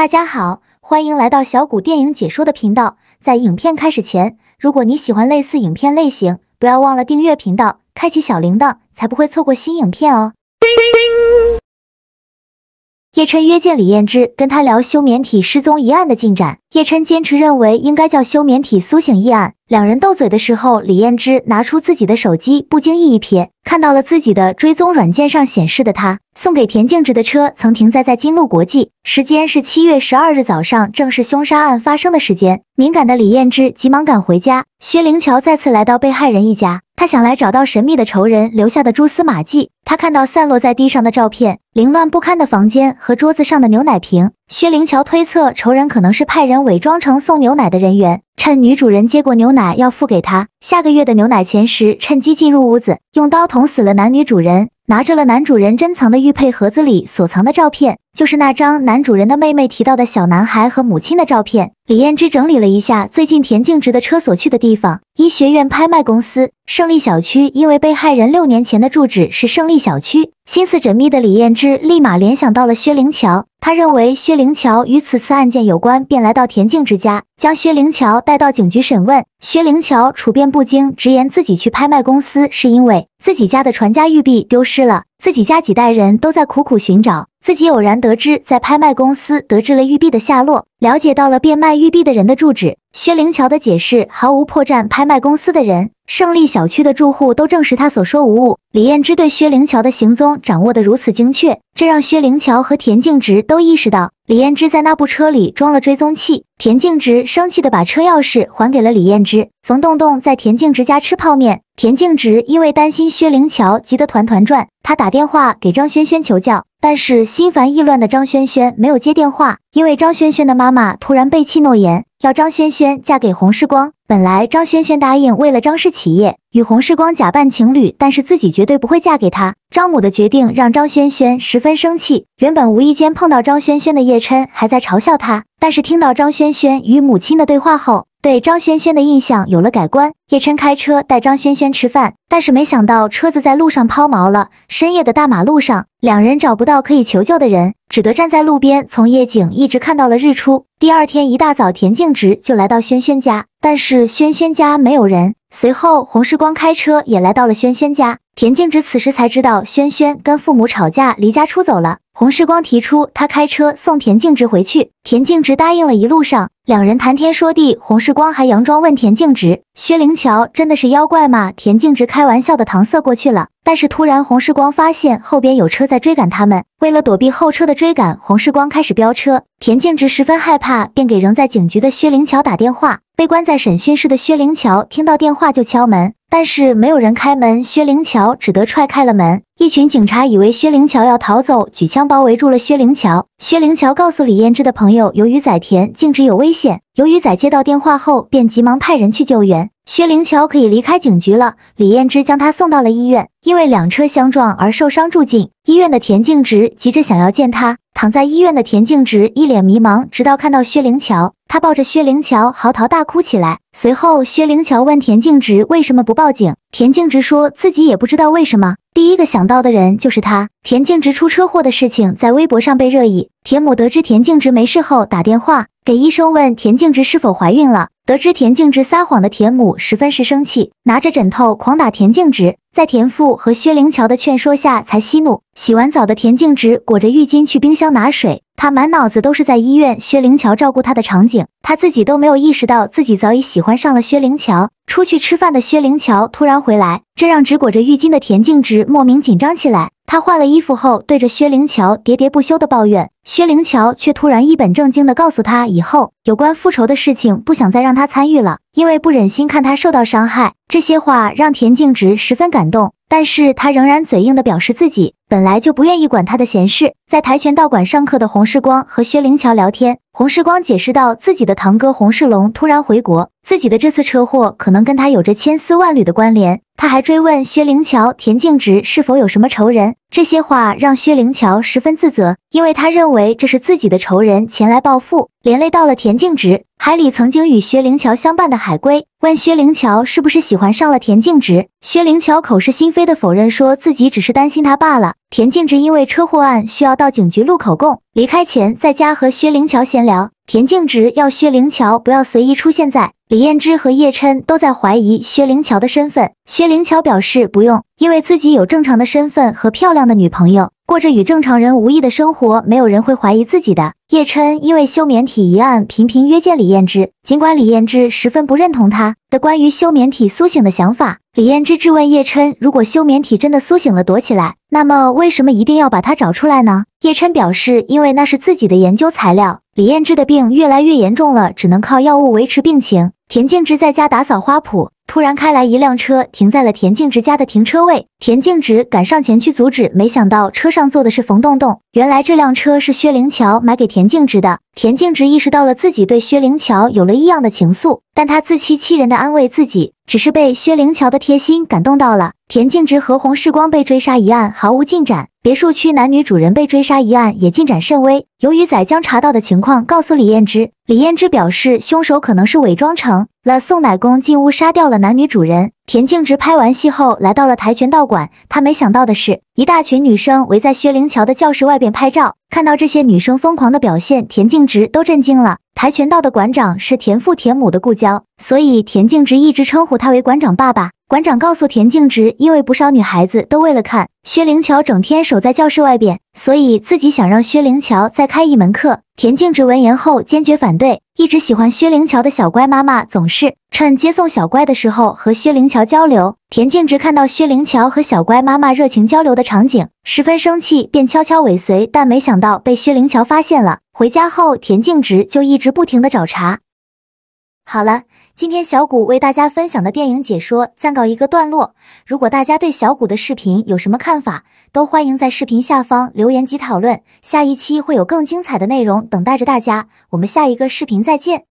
大家好，欢迎来到小谷电影解说的频道。在影片开始前，如果你喜欢类似影片类型，不要忘了订阅频道，开启小铃铛，才不会错过新影片哦。叶琛约见李燕之，跟他聊休眠体失踪一案的进展。叶琛坚持认为应该叫休眠体苏醒一案。两人斗嘴的时候，李燕之拿出自己的手机，不经意一瞥，看到了自己的追踪软件上显示的，他送给田静植的车曾停在在金鹿国际，时间是七月十二日早上，正是凶杀案发生的时间。敏感的李燕之急忙赶回家。薛灵乔再次来到被害人一家。他想来找到神秘的仇人留下的蛛丝马迹。他看到散落在地上的照片、凌乱不堪的房间和桌子上的牛奶瓶。薛灵乔推测，仇人可能是派人伪装成送牛奶的人员，趁女主人接过牛奶要付给他下个月的牛奶钱时，趁机进入屋子，用刀捅死了男女主人，拿着了男主人珍藏的玉佩盒子里所藏的照片。就是那张男主人的妹妹提到的小男孩和母亲的照片。李燕芝整理了一下最近田静直的车所去的地方：医学院、拍卖公司、胜利小区。因为被害人六年前的住址是胜利小区，心思缜密的李燕芝立马联想到了薛灵乔。他认为薛灵乔与此次案件有关，便来到田静之家，将薛灵乔带到警局审问。薛灵乔处变不惊，直言自己去拍卖公司是因为自己家的传家玉璧丢失了。自己家几代人都在苦苦寻找，自己偶然得知，在拍卖公司得知了玉璧的下落，了解到了变卖玉璧的人的住址。薛灵桥的解释毫无破绽，拍卖公司的人、胜利小区的住户都证实他所说无误。李燕之对薛灵桥的行踪掌握得如此精确，这让薛灵桥和田静植都意识到，李燕之在那部车里装了追踪器。田静植生气地把车钥匙还给了李燕之。冯栋栋在田静植家吃泡面。田静植因为担心薛灵乔急得团团转，他打电话给张萱萱求教，但是心烦意乱的张萱萱没有接电话，因为张萱萱的妈妈突然背弃诺言，要张萱萱嫁给洪世光。本来张轩轩答应为了张氏企业与洪世光假扮情侣，但是自己绝对不会嫁给他。张母的决定让张轩轩十分生气。原本无意间碰到张轩轩的叶琛还在嘲笑他，但是听到张轩轩与母亲的对话后，对张轩轩的印象有了改观。叶琛开车带张轩轩吃饭，但是没想到车子在路上抛锚了。深夜的大马路上，两人找不到可以求救的人，只得站在路边，从夜景一直看到了日出。第二天一大早，田静直就来到轩轩家。但是轩轩家没有人。随后，洪世光开车也来到了轩轩家。田静植此时才知道，轩轩跟父母吵架，离家出走了。洪世光提出他开车送田静植回去，田静植答应了。一路上，两人谈天说地。洪世光还佯装问田静植，薛灵桥真的是妖怪吗？”田静植开玩笑的搪塞过去了。但是突然，洪世光发现后边有车在追赶他们。为了躲避后车的追赶，洪世光开始飙车。田静直十分害怕，便给仍在警局的薛灵桥打电话。被关在审讯室的薛灵桥听到电话就敲门，但是没有人开门，薛灵桥只得踹开了门。一群警察以为薛灵乔要逃走，举枪包围住了薛灵乔。薛灵乔告诉李燕之的朋友，由于宰田静直有危险。由于宰接到电话后，便急忙派人去救援。薛灵乔可以离开警局了。李燕之将他送到了医院，因为两车相撞而受伤，住进医院的田静直急着想要见他。躺在医院的田静直一脸迷茫，直到看到薛灵乔，他抱着薛灵乔嚎啕大哭起来。随后，薛灵乔问田静直为什么不报警，田静直说自己也不知道为什么。第一个想到的人就是他。田静植出车祸的事情在微博上被热议。田母得知田静植没事后，打电话给医生问田静植是否怀孕了。得知田静植撒谎的田母十分是生气，拿着枕头狂打田静植。在田父和薛灵乔的劝说下才息怒。洗完澡的田静植裹着浴巾去冰箱拿水，他满脑子都是在医院薛灵乔照顾他的场景。他自己都没有意识到，自己早已喜欢上了薛灵乔。出去吃饭的薛灵乔突然回来，这让只裹着浴巾的田静直莫名紧张起来。他换了衣服后，对着薛灵乔喋喋不休的抱怨，薛灵乔却突然一本正经的告诉他，以后有关复仇的事情不想再让他参与了，因为不忍心看他受到伤害。这些话让田静直十分感动。但是他仍然嘴硬的表示自己本来就不愿意管他的闲事。在跆拳道馆上课的洪世光和薛灵乔聊天，洪世光解释到自己的堂哥洪世龙突然回国，自己的这次车祸可能跟他有着千丝万缕的关联。他还追问薛灵乔、田静植是否有什么仇人，这些话让薛灵乔十分自责，因为他认为这是自己的仇人前来报复，连累到了田静植。海里曾经与薛灵乔相伴的海龟问薛灵乔是不是喜欢上了田静植，薛灵乔口是心非的否认，说自己只是担心他罢了。田静植因为车祸案需要到警局录口供，离开前在家和薛灵乔闲聊，田静植要薛灵乔不要随意出现在。李燕之和叶琛都在怀疑薛灵乔的身份。薛灵乔表示不用，因为自己有正常的身份和漂亮的女朋友，过着与正常人无异的生活，没有人会怀疑自己的。叶琛因为休眠体一案频频约见李燕之，尽管李燕之十分不认同他的关于休眠体苏醒的想法，李燕之质问叶琛：如果休眠体真的苏醒了躲起来，那么为什么一定要把它找出来呢？叶琛表示，因为那是自己的研究材料。李彦治的病越来越严重了，只能靠药物维持病情。田静植在家打扫花圃，突然开来一辆车停在了田静植家的停车位。田静植赶上前去阻止，没想到车上坐的是冯栋栋。原来这辆车是薛灵乔买给田静植的。田静植意识到了自己对薛灵乔有了异样的情愫，但他自欺欺人的安慰自己。只是被薛灵乔的贴心感动到了。田静植和洪世光被追杀一案毫无进展，别墅区男女主人被追杀一案也进展甚微。由于仔将查到的情况告诉李艳之，李艳之表示凶手可能是伪装成了送奶工进屋杀掉了男女主人。田静植拍完戏后来到了跆拳道馆，他没想到的是，一大群女生围在薛灵乔的教室外边拍照。看到这些女生疯狂的表现，田静植都震惊了。跆拳道的馆长是田父田母的故交，所以田静植一直称呼他为馆长爸爸。馆长告诉田静植，因为不少女孩子都为了看薛灵乔整天守在教室外边，所以自己想让薛灵乔再开一门课。田静植闻言后坚决反对。一直喜欢薛灵乔的小乖妈妈总是趁接送小乖的时候和薛灵乔交流。田静植看到薛灵乔和小乖妈妈热情交流的场景，十分生气，便悄悄尾随，但没想到被薛灵乔发现了。回家后，田径直就一直不停的找茬。好了，今天小谷为大家分享的电影解说暂告一个段落。如果大家对小谷的视频有什么看法，都欢迎在视频下方留言及讨论。下一期会有更精彩的内容等待着大家，我们下一个视频再见。